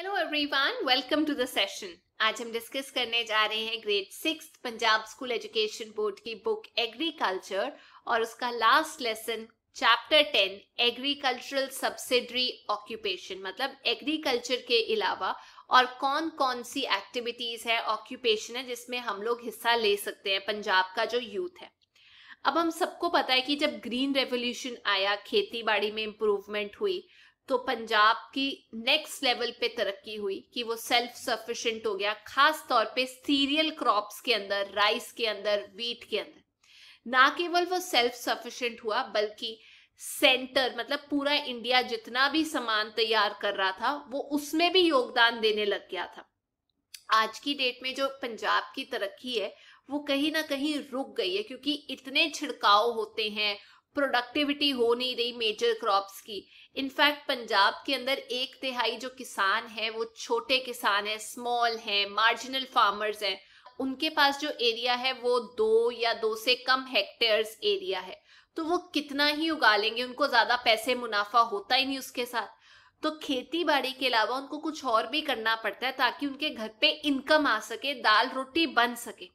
hello everyone welcome to the session आज हम discuss करने जा रहे हैं grade six Punjab school education board की बुक एग्रीकल्चर और उसका last lesson chapter ten agricultural subsidiary occupation मतलब एग्रीकल्चर के अलावा और कौन कौन सी एक्टिविटीज है ऑक्यूपेशन है जिसमें हम लोग हिस्सा ले सकते हैं पंजाब का जो यूथ है अब हम सबको पता है कि जब ग्रीन रेवोल्यूशन आया खेती बाड़ी में इम्प्रूवमेंट हुई तो पंजाब की नेक्स्ट लेवल पे तरक्की हुई कि वो सेल्फ सफिशिएंट हो गया खास तौर पे सीरियल क्रॉप्स के अंदर राइस के अंदर वीट के अंदर ना केवल वो सेल्फ सफिशिएंट हुआ बल्कि सेंटर मतलब पूरा इंडिया जितना भी सामान तैयार कर रहा था वो उसमें भी योगदान देने लग गया था आज की डेट में जो पंजाब की तरक्की है वो कहीं ना कहीं रुक गई है क्योंकि इतने छिड़काव होते हैं प्रोडक्टिविटी हो नहीं रही मेजर क्रॉप्स की इनफैक्ट पंजाब के अंदर एक तिहाई जो किसान है वो छोटे किसान है स्मॉल है मार्जिनल फार्मर्स हैं उनके पास जो एरिया है वो दो या दो से कम हेक्टेयर्स एरिया है तो वो कितना ही उगा लेंगे उनको ज़्यादा पैसे मुनाफा होता ही नहीं उसके साथ तो खेती बाड़ी के अलावा उनको कुछ और भी करना पड़ता है ताकि उनके घर पे इनकम आ सके दाल रोटी बन सके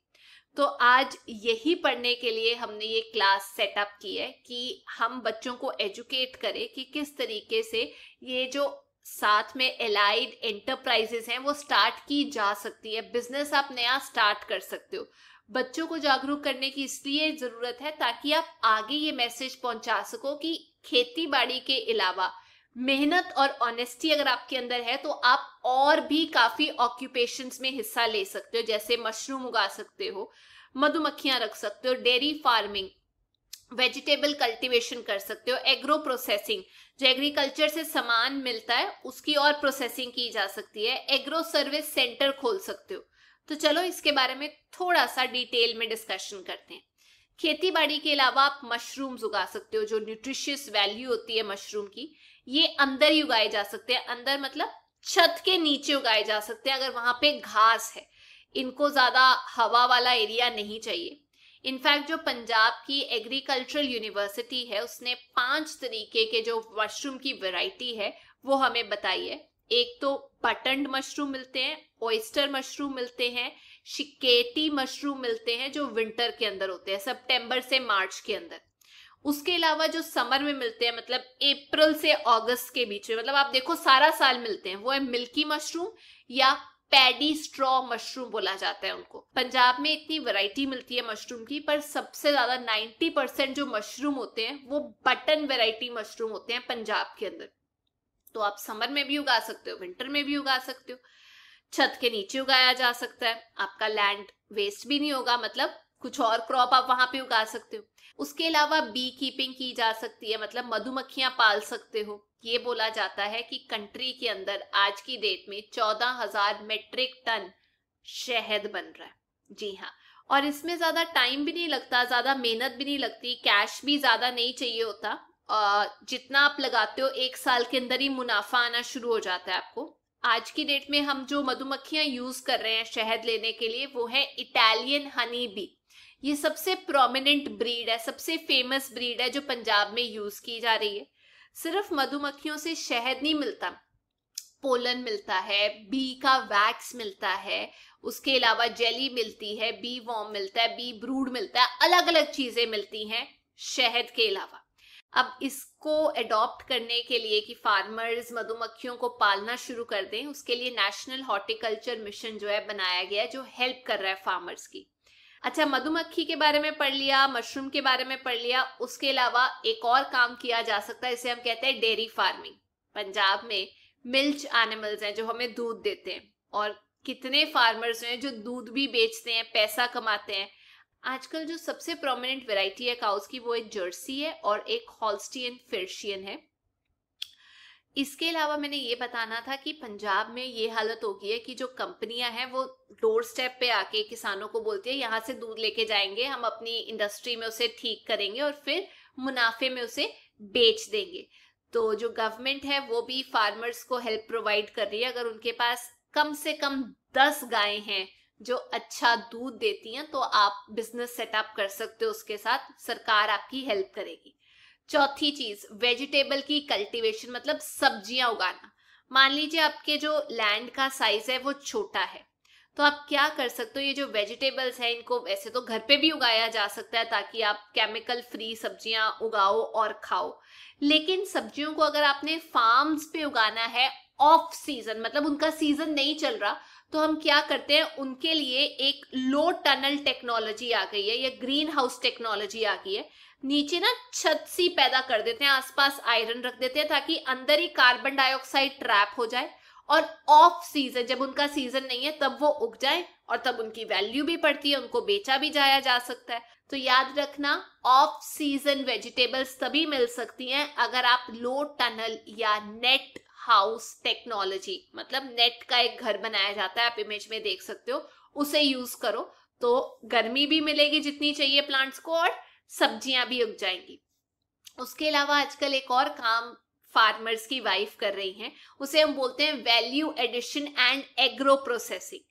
तो आज यही पढ़ने के लिए हमने ये क्लास सेटअप की है कि हम बच्चों को एजुकेट करें कि किस तरीके से ये जो साथ में एलाइड एंटरप्राइजेस हैं वो स्टार्ट की जा सकती है बिजनेस आप नया स्टार्ट कर सकते हो बच्चों को जागरूक करने की इसलिए जरूरत है ताकि आप आगे ये मैसेज पहुंचा सको कि खेती बाड़ी के अलावा मेहनत और ऑनेस्टी अगर आपके अंदर है तो आप और भी काफी ऑक्यूपेशन में हिस्सा ले सकते हो जैसे मशरूम उगा सकते हो मधुमक्खियां रख सकते हो डेयरी फार्मिंग वेजिटेबल कल्टीवेशन कर सकते हो एग्रो प्रोसेसिंग जो एग्रीकल्चर से सामान मिलता है उसकी और प्रोसेसिंग की जा सकती है एग्रो सर्विस सेंटर खोल सकते हो तो चलो इसके बारे में थोड़ा सा डिटेल में डिस्कशन करते हैं खेती बाड़ी के अलावा आप मशरूम्स उगा सकते हो जो न्यूट्रिशियस वैल्यू होती है मशरूम की ये अंदर ही उगाए जा सकते हैं अंदर मतलब छत के नीचे उगाए जा सकते हैं अगर वहां पे घास है इनको ज्यादा हवा वाला एरिया नहीं चाहिए इनफैक्ट जो पंजाब की एग्रीकल्चरल यूनिवर्सिटी है उसने पांच तरीके के जो मशरूम की वैरायटी है वो हमें बताई है एक तो बटन मशरूम मिलते हैं ओइस्टर मशरूम मिलते हैं शिकेटी मशरूम मिलते हैं जो विंटर के अंदर होते हैं सितंबर से मार्च के अंदर उसके अलावा जो समर में मिलते हैं मतलब अप्रैल से अगस्त के बीच में मतलब आप देखो सारा साल मिलते हैं वो है मिल्की मशरूम या पैडी स्ट्रॉ मशरूम बोला जाता है उनको पंजाब में इतनी वैरायटी मिलती है मशरूम की पर सबसे ज्यादा 90 परसेंट जो मशरूम होते हैं वो बटन वैरायटी मशरूम होते हैं पंजाब के अंदर तो आप समर में भी उगा सकते हो विंटर में भी उगा सकते हो छत के नीचे उगाया जा सकता है आपका लैंड वेस्ट भी नहीं होगा मतलब कुछ और क्रॉप आप वहां पे उगा सकते हो उसके अलावा बी कीपिंग की जा सकती है मतलब मधुमक्खियां पाल सकते हो ये बोला जाता है कि कंट्री के अंदर आज की डेट में चौदह हजार मेट्रिक टन शहद बन रहा है जी हाँ और इसमें ज्यादा टाइम भी नहीं लगता ज्यादा मेहनत भी नहीं लगती कैश भी ज्यादा नहीं चाहिए होता और जितना आप लगाते हो एक साल के अंदर ही मुनाफा आना शुरू हो जाता है आपको आज की डेट में हम जो मधुमक्खियां यूज कर रहे हैं शहद लेने के लिए वो है इटालियन हनी बी ये सबसे प्रोमिनेंट ब्रीड है सबसे फेमस ब्रीड है जो पंजाब में यूज की जा रही है सिर्फ मधुमक्खियों से शहद नहीं मिलता पोलन मिलता है बी का वैक्स मिलता है उसके अलावा जेली मिलती है बी वॉम मिलता है बी ब्रूड मिलता है अलग अलग चीजें मिलती हैं शहद के अलावा अब इसको एडॉप्ट करने के लिए कि फार्मर्स मधुमक्खियों को पालना शुरू कर दें उसके लिए नेशनल हॉर्टिकल्चर मिशन जो है बनाया गया है जो हेल्प कर रहा है फार्मर्स की अच्छा मधुमक्खी के बारे में पढ़ लिया मशरूम के बारे में पढ़ लिया उसके अलावा एक और काम किया जा सकता है इसे हम कहते हैं डेयरी फार्मिंग पंजाब में मिल्च एनिमल्स हैं जो हमें दूध देते हैं और कितने फार्मर्स हैं जो दूध भी बेचते हैं पैसा कमाते हैं आजकल जो सबसे प्रोमिनेंट वेराइटी है काउस की वो एक जर्सी है और एक हॉल्स्टियन फिर्शियन है इसके अलावा मैंने ये बताना था कि पंजाब में ये हालत हो गई है कि जो कंपनियां हैं वो डोर स्टेप पे आके किसानों को बोलती है यहाँ से दूध लेके जाएंगे हम अपनी इंडस्ट्री में उसे ठीक करेंगे और फिर मुनाफे में उसे बेच देंगे तो जो गवर्नमेंट है वो भी फार्मर्स को हेल्प प्रोवाइड कर रही है अगर उनके पास कम से कम दस गायें हैं जो अच्छा दूध देती हैं तो आप बिजनेस सेटअप कर सकते हो उसके साथ सरकार आपकी हेल्प करेगी चौथी चीज वेजिटेबल की कल्टीवेशन मतलब सब्जियां उगाना मान लीजिए आपके जो लैंड का साइज है वो छोटा है तो आप क्या कर सकते हो ये जो वेजिटेबल्स हैं इनको वैसे तो घर पे भी उगाया जा सकता है ताकि आप केमिकल फ्री सब्जियां उगाओ और खाओ लेकिन सब्जियों को अगर आपने फार्म्स पे उगाना है ऑफ सीजन मतलब उनका सीजन नहीं चल रहा तो हम क्या करते हैं उनके लिए एक लो टनल टेक्नोलॉजी आ गई है या ग्रीन हाउस टेक्नोलॉजी आ गई है नीचे ना छत सी पैदा कर देते हैं आसपास आयरन रख देते हैं ताकि अंदर ही कार्बन डाइऑक्साइड ट्रैप हो जाए और ऑफ सीजन जब उनका सीजन नहीं है तब वो उग जाए और तब उनकी वैल्यू भी पड़ती है उनको बेचा भी जाया जा सकता है तो याद रखना ऑफ सीजन वेजिटेबल्स तभी मिल सकती हैं अगर आप लो टनल या नेट हाउस टेक्नोलॉजी मतलब नेट का एक घर बनाया जाता है आप इमेज में देख सकते हो उसे यूज करो तो गर्मी भी मिलेगी जितनी चाहिए प्लांट्स को और सब्जियां भी उग जाएंगी उसके अलावा आजकल एक और काम फार्मर्स की वाइफ कर रही हैं उसे हम बोलते हैं value addition and agro processing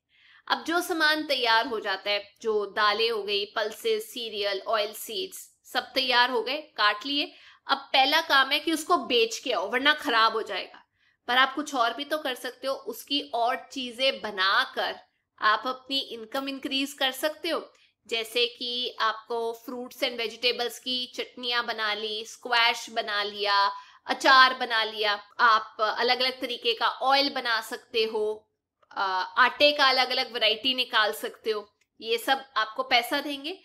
अब जो सामान तैयार हो जाता है जो दालें हो गई पल्सेस सीरियल ऑयल सीड्स सब तैयार हो गए काट लिए अब पहला काम है कि उसको बेच के आओ वरना खराब हो जाएगा पर आप कुछ और भी तो कर सकते हो उसकी और चीजें बनाकर आप अपनी इनकम इंक्रीज कर सकते हो जैसे कि आपको फ्रूट्स एंड वेजिटेबल्स की चटनियाँ बना ली स्क्वैश बना लिया अचार बना लिया आप अलग अलग तरीके का ऑयल बना सकते हो आटे का अलग अलग वैरायटी निकाल सकते हो ये सब आपको पैसा देंगे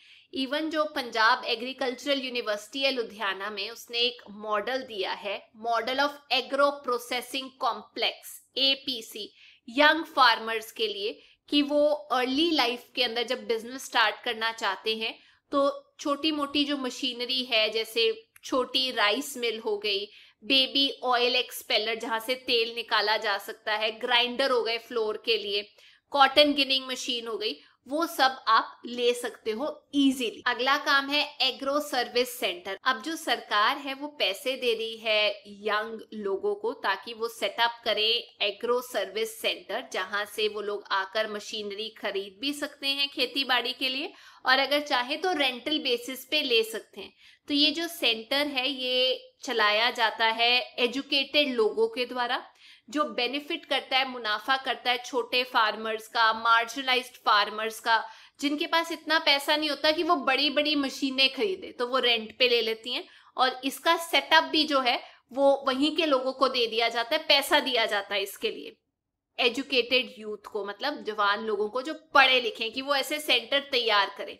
इवन जो पंजाब एग्रीकल्चरल यूनिवर्सिटी है लुधियाना में उसने एक मॉडल दिया है model of agro processing complex APC young farmers के लिए कि वो अर्ली लाइफ के अंदर जब बिजनेस स्टार्ट करना चाहते हैं तो छोटी मोटी जो मशीनरी है जैसे छोटी राइस मिल हो गई बेबी ऑयल एक्सपेलर जहां से तेल निकाला जा सकता है ग्राइंडर हो गए फ्लोर के लिए कॉटन गिनिंग मशीन हो गई वो सब आप ले सकते हो इजीली अगला काम है एग्रो सर्विस सेंटर अब जो सरकार है वो पैसे दे रही है यंग लोगों को ताकि वो सेटअप करे एग्रो सर्विस सेंटर जहां से वो लोग आकर मशीनरी खरीद भी सकते हैं खेती बाड़ी के लिए और अगर चाहे तो रेंटल बेसिस पे ले सकते हैं तो ये जो सेंटर है ये चलाया जाता है एजुकेटेड लोगों के द्वारा जो बेनिफिट करता है मुनाफा करता है छोटे फार्मर्स का मार्जिनलाइज फार्मर्स का जिनके पास इतना पैसा नहीं होता कि वो बड़ी बड़ी मशीनें खरीदे तो वो रेंट पे ले लेती हैं और इसका सेटअप भी जो है वो वहीं के लोगों को दे दिया जाता है पैसा दिया जाता है इसके लिए एजुकेटेड यूथ को मतलब जवान लोगों को जो पढ़े लिखे कि वो ऐसे सेंटर तैयार करें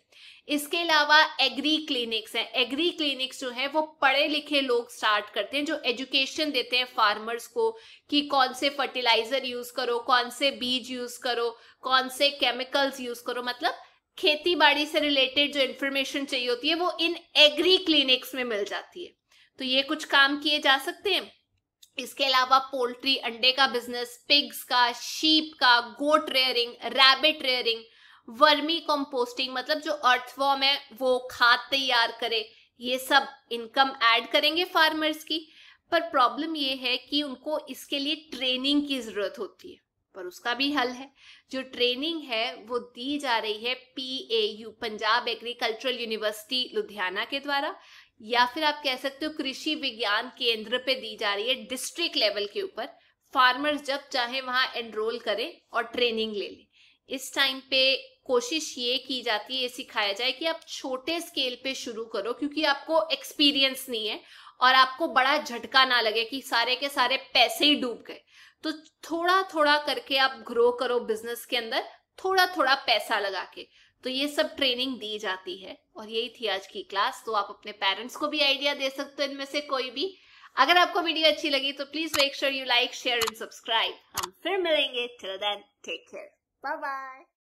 इसके अलावा एग्री क्लिनिक्स हैं एग्री क्लिनिक्स जो हैं वो पढ़े लिखे लोग स्टार्ट करते हैं जो एजुकेशन देते हैं फार्मर्स को कि कौन से फर्टिलाइजर यूज करो कौन से बीज यूज करो कौन से केमिकल्स यूज करो मतलब खेती बाड़ी से रिलेटेड जो इन्फॉर्मेशन चाहिए होती है वो इन एग्री क्लिनिक्स में मिल जाती है तो ये कुछ काम किए जा सकते हैं इसके अलावा पोल्ट्री अंडे का बिजनेस पिग्स का शीप का goat rearing rabbit rearing vermicomposting मतलब जो अर्थवॉर्म है वो खाद तैयार करे ये सब इनकम ऐड करेंगे फार्मर्स की पर प्रॉब्लम ये है कि उनको इसके लिए ट्रेनिंग की जरूरत होती है पर उसका भी हल है जो ट्रेनिंग है वो दी जा रही है P A U Punjab agricultural university Ludhiana के द्वारा या फिर आप कह सकते हो कृषि विज्ञान केंद्र पे दी जा रही है डिस्ट्रिक्ट लेवल के ऊपर फार्मर्स जब चाहे वहां एनरोल करें और ट्रेनिंग ले लें इस टाइम पे कोशिश ये की जाती है ये सिखाया जाए कि आप छोटे स्केल पे शुरू करो क्योंकि आपको एक्सपीरियंस नहीं है और आपको बड़ा झटका ना लगे कि सारे के सारे पैसे ही डूब गए तो थोड़ा थोड़ा करके आप ग्रो करो बिजनेस के अंदर थोड़ा थोड़ा पैसा लगा के तो ये सब ट्रेनिंग दी जाती है और यही थी आज की क्लास तो आप अपने पेरेंट्स को भी आइडिया दे सकते हो इनमें से कोई भी अगर आपको वीडियो अच्छी लगी तो please make sure you like share and subscribe हम फिर मिलेंगे till then take care bye bye